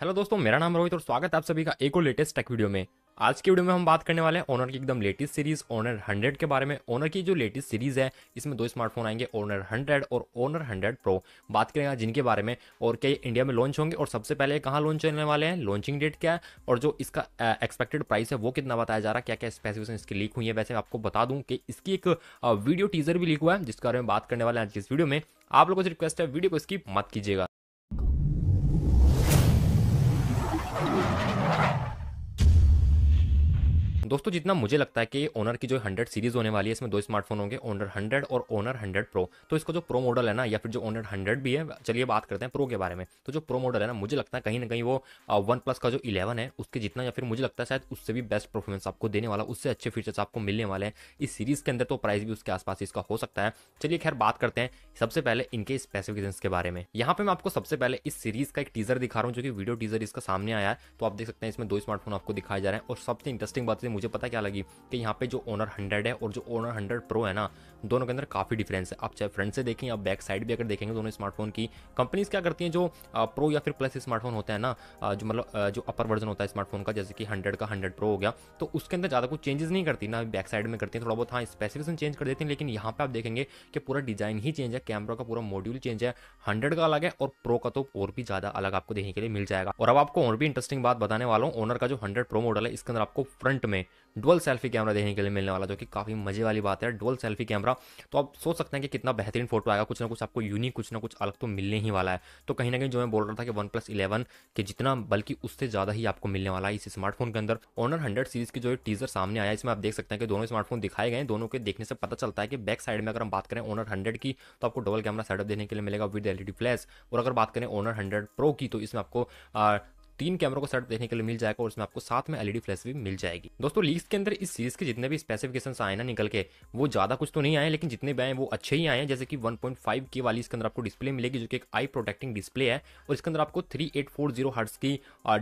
Hello दोस्तों मेरा नाम रोहित और स्वागत है आप सभी का एक और लेटेस्ट टेक वीडियो में आज की वीडियो में हम बात करने वाले हैं ओनर की एकदम लेटेस्ट सीरीज ओनर 100 के बारे में ओनर की जो लेटेस्ट सीरीज है इसमें दो स्मार्टफोन आएंगे ओनर 100 और ओनर 100 प्रो बात करेंगे जिनके बारे में और क्या इंडिया में लॉन्च होंगे और सबसे पहले कहाँ लॉन्च होने वाले हैं लॉन्चिंग डेट क्या है और जो इसका एक्सपेक्टेड प्राइस है वो कितना बताया जा रहा है क्या क्या स्पेसिफिकेशन इसकी लीक हुई है वैसे आपको बता दूँ कि इसकी एक वीडियो टीजर भी लीक हुआ है जिसके बारे में बात करने वाले हैं आज की इस वीडियो में आप लोगों से रिक्वेस्ट है वीडियो को इसकी मत कीजिएगा Thank you. दोस्तों जितना मुझे लगता है कि ओनर की जो हंड्रेड सीरीज होने वाली है इसमें दो स्मार्टफोन होंगे ओनर हंड्रेड और ओनर हंड्रेड प्रो तो इसका जो प्रो मॉडल है ना या फिर जो ओनर हंड्रेड भी है चलिए बात करते हैं प्रो के बारे में तो जो प्रो मॉडल है ना मुझे लगता है कहीं ना कहीं वो वन प्लस का जो इलेवन है उसके जितना या फिर मुझे लगता है शायद उससे भी बेस्ट परफॉर्मेंस आपको देने वाला उससे अच्छे फीचर्स आपको मिलने वाले हैं इस सीरीज के अंदर तो प्राइस भी उसके आसपास इसका हो सकता है चलिए खैर बात करते हैं सबसे पहले इनके स्पेसिफिकेशन के बारे में यहाँ पे मैं आपको सबसे पहले इस सीरीज का एक टीजर दिखा रहा हूँ जो कि वीडियो टीजर इसका सामने आया है तो आप देख सकते हैं इसमें दो स्मार्टफोन आपको दिखाए जा रहे हैं और सबसे इंटरेस्टिंग बात मुझे मुझे पता क्या लगी कि यहाँ पे जो ओनर हंड्रेड है और जो ओनर हंड्रेड प्रो है ना दोनों के अंदर काफ़ी डिफरेंस है आप चाहे फ्रंट से देखें या बैक साइड भी अगर देखेंगे दोनों स्मार्टफोन की कंपनीज क्या करती हैं जो प्रो या फिर प्लस मतलब, स्मार्टफोन होता है ना जो मतलब जो अपर वर्जन होता है स्मार्टफोन का जैसे कि हंड्रेड का हंड्रेड प्रो हो गया तो उसके अंदर ज़्यादा कुछ चेंजेस नहीं करती ना बैक साइड में करती है थोड़ा बहुत हाँ स्पेसिफिकेशन चेंज कर देते हैं लेकिन यहाँ पर आप देखेंगे कि पूरा डिज़ाइन ही चेंज है कैमरा का पूरा मॉड्यूल चेंज है हंड्रेड का अलग है और प्रो का तो और भी ज़्यादा अलग आपको देखने के लिए मिल जाएगा और अब आपको और भी इंटरेस्टिंग बात बताने वाला हूँ ओनर का जो हंड्रेड प्रो मॉडल है इसके अंदर आपको फ्रंट में हमें डुअल सेल्फी कैमरा देखने के लिए मिलने वाला जो कि काफ़ी मजे वाली बात है डुअल सेल्फी कैमरा तो आप सोच सकते हैं कि कितना बेहतरीन फोटो आएगा कुछ ना कुछ आपको यूनिक कुछ ना कुछ अलग तो मिलने ही वाला है तो कहीं ना कहीं जो मैं बोल रहा था कि वन प्लस इलेवन के जितना बल्कि उससे ज़्यादा ही आपको मिलने वाला है इस स्मार्टफोन के अंदर ऑनर हंड्रेड सीरीज की जो टीजर सामने आया इसमें आप देख सकते हैं कि दोनों स्मार्टफोन दिखाए गए दोनों के देखने से पता चलता है कि बैक साइड में अगर हम बात करें ओनर हंड्रेड की तो आपको डबल कैमरा सेटअप देने के लिए मिलेगा विद एल फ्लैश और अगर बात करें ओनर हंड्रेड प्रो की तो इसमें आपको तीन कैमरों का सेटअप देखने के लिए मिल जाएगा और उसमें आपको साथ में एलईडी फ्लैश भी मिल जाएगी दोस्तों लीक्स के अंदर इस सीरीज के जितने भी स्पेसिफिकेशन आए ना निकल के वो ज्यादा कुछ तो नहीं आए लेकिन जितने भी आए वो अच्छे ही आए हैं जैसे कि 1.5 के वाली इसके अंदर आपको डिस्प्ले मिलेगी जो कि एक आई प्रोटेक्टिंग डिस्प्ले है और इसके अंदर आपको three eight four zero hertz की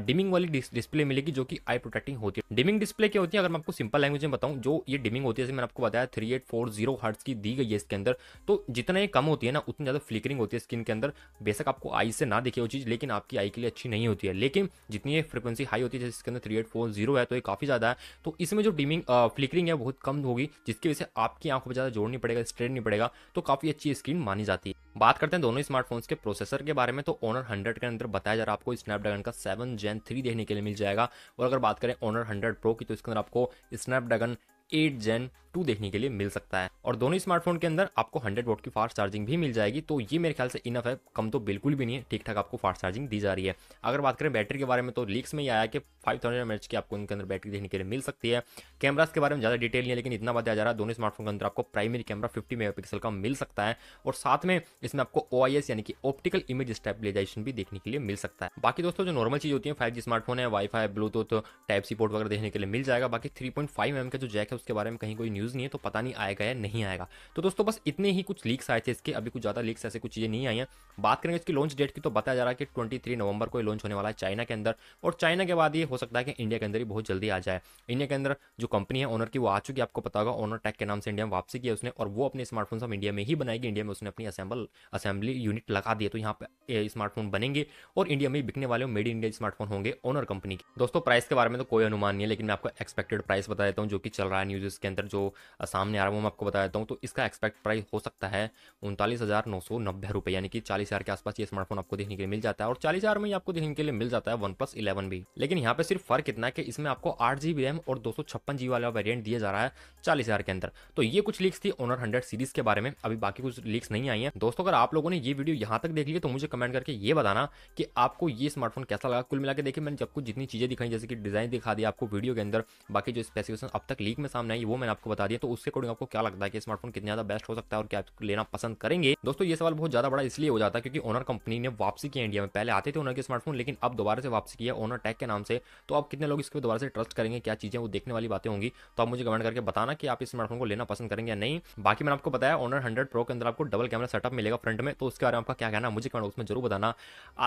डिमिंग वाली डिस्प्ले मिलेगी जो कि आई प्रोटेक्टिंग होती है डिमिंग डिस्प्ले क्या होती है अगर मैं आपको सिंपल लैंग्वेज में बताऊँ जो ये डिमिंग होती है जैसे मैंने आपको बताया three eight four zero hertz की दी गई है इसके अंदर तो जितना ये कम होती है ना उतनी ज्यादा फ्लिकरिंग होती है स्किन के अंदर बेशक आपको आई से ना दिखे वो चीज लेकिन आपकी आई के लिए अच्छी नहीं होती है लेकिन क्योंकि जितनी एक फ्रीक्वेंसी हाई होती है जैसे इसके अंदर थ्री एट फोर जीरो है तो ये काफ़ी ज़्यादा है तो इसमें जो डिमिंग फ्लिकरिंग है बहुत कम होगी जिसकी वजह से आपकी आंखों पर ज़्यादा जोड़ नहीं पड़ेगा स्ट्रेन नहीं पड़ेगा तो काफ़ी अच्छी स्क्रीन मानी जाती है बात करते हैं दोनों स्मार्टफोन्स के प्रोसेसर के बारे में तो ओनर हंड्रेड के अंदर बताया जा रहा है आपको स्नैपड्रैगन का सेवन जेन थ्री देखने के लिए मिल जाएगा और अगर बात करें ओनर हंड्रेड प्रो की तो इसके अंदर आपको स्नैपड्रैगन एट जेन टू देखने के लिए मिल सकता है और दोनों स्मार्टफोन के अंदर आपको हंड्रेड वोट की फास्ट चार्जिंग भी मिल जाएगी तो ये मेरे ख्याल से इनफ है कम तो बिल्कुल भी नहीं है ठीक ठाक आपको फास्ट चार्जिंग दी जा रही है अगर बात करें बैटरी के बारे में तो लीक्स में ही आया कि फाइव थाउजेंड की आपको इनके अंदर बैटरी देखने के लिए मिल सकती है कैमराज के बारे में ज़्यादा डिटेल नहीं है लेकिन इतना बताया जा रहा है दोनों स्मार्टफोन के अंदर आपको प्राइमरी कैमरा फिफ्टी मेगा का मिल सकता है और साथ में इसमें आपको ओ यानी कि ऑप्टिकल इमेज स्टेबिलाइजेशन भी देखने के लिए मिल सकता है बाकी दोस्तों जो नॉर्मल चीज़ होती है फाइव स्मार्टफोन है wifi Bluetooth type C port वगैरह देखने के लिए मिल जाएगा बाकी थ्री पॉइंट फाइव का जो जैक है उसके बारे में कहीं कोई न्यूज़ न्यूज़ नहीं है तो पता नहीं आएगा या नहीं आएगा तो दोस्तों बस इतने ही कुछ लीक्स आए थे इसके अभी कुछ ज़्यादा लीक्स ऐसे कुछ चीज़ें नहीं आई हैं बात करेंगे इसकी लॉन्च डेट की तो बताया जा रहा है कि ट्वेंटी नवंबर को लॉन्च होने वाला है चाइना के अंदर और चाइना के बाद ये हो सकता है कि इंडिया के अंदर ही बहुत जल्दी आ जाए इंडिया के अंदर जो कंपनी है ओनर की वो आ चुकी है आपको पता होगा ओनर टैक के नाम से इंडिया में वापसी किया उसने और वो अपने स्मार्टफोन हम इंडिया में ही बनाएगी इंडिया में उसने अपनी असेंबल असेंबली यूनिट लगा दी तो यहाँ पे स्मार्टफोन बनेंगे और इंडिया में बिकने वाले मेड इन इंडिया स्मार्टफोन होंगे ओनर कंपनी के दोस्तों प्राइस के बारे में तो कोई अनुमान नहीं है लेकिन मैं आपको एक्सपेक्टेड प्राइस बता देता हूँ जो कि चल रहा है न्यूज़ के अंदर जो सामने आ रहा है वो मैं आपको बता देता हूँ तो इसका एक्सपेक्ट प्राइस हो सकता है उनतालीस हज़ार नौ सौ नब्बे रुपये यानी कि चालीस हज़ार के आसपास ये स्मार्टफोन आपको देखने के लिए मिल जाता है और चालीस हज़ार में ही आपको देखने के लिए मिल जाता है वन प्लस इलेवन भी लेकिन यहाँ पर सिर्फ फर्क इतना है कि इसमें आपको आठ जी बी रैम और दो सौ छप्पन जी वाला वेरियंट दिया जा रहा है चालीस हज़ार के अंदर तो ये कुछ लीक्स थी ओनर हंड्रेड सीरीज के बारे में अभी बाकी कुछ लीक्स नहीं आई हैं दोस्तों अगर आप लोगों ने ये वीडियो यहाँ तक देख लिया तो मुझे कमेंट करके ये बताना कि आपको ये स्मार्टफोन कैसा लगा कुल मिला के देखिए मैंने जब कुछ जितनी चीज़ें दिखाई जैसे कि डिज़ाइन दिखा दी आपको वीडियो के अंदर बाकी जो स्पेसिफिकेशन अब तक लीक में सामने आई वो मैंने आपको बता बता दिया तो उसके अकॉर्डिंग आपको क्या लगता है कि स्मार्टफोन कितना ज्यादा बेस्ट हो सकता है और क्या लेना पसंद करेंगे दोस्तों ये सवाल बहुत ज्यादा बड़ा इसलिए हो जाता है क्योंकि ओनर कंपनी ने वापसी किया इंडिया में पहले आते थे ओनर के स्मार्टफोन लेकिन अब दोबारा से वापसी किया ओनर टैक के नाम से तो अब कितने लोग इसके दोबारा से ट्रस्ट करेंगे क्या चीजें वो देखने वाली बातें होंगी तो आप मुझे कमेंट करके बताना कि आप इस स्मार्टफोन को लेना पसंद करेंगे या नहीं बाकी मैंने आपको बताया ओनर हंड्रेड प्रो के अंदर आपको डबल कैमरा सेटअप मिलेगा फ्रंट में तो उसके बारे में आपका क्या कहना मुझे कमेंट उसमें जरूर बताना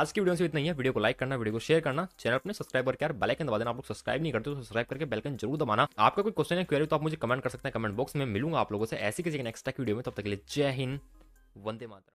आज की वीडियो से इतना ही है वीडियो को लाइक करना वीडियो को शेयर करना चैनल अपने सब्सक्राइब करके बेलकन दबा देना आप लोग सब्सक्राइब नहीं करते तो सब्सक्राइब करके बेलकन जरूर दबाना आपका कोई क्वेश्चन है क्वेरी तो आप मुझे कमेंट कर सकते सकते हैं कमेंट बॉक्स में मिलूंगा आप लोगों से ऐसी किसी नेक्स्ट वीडियो में तब तक के लिए जय हिंद वंदे माता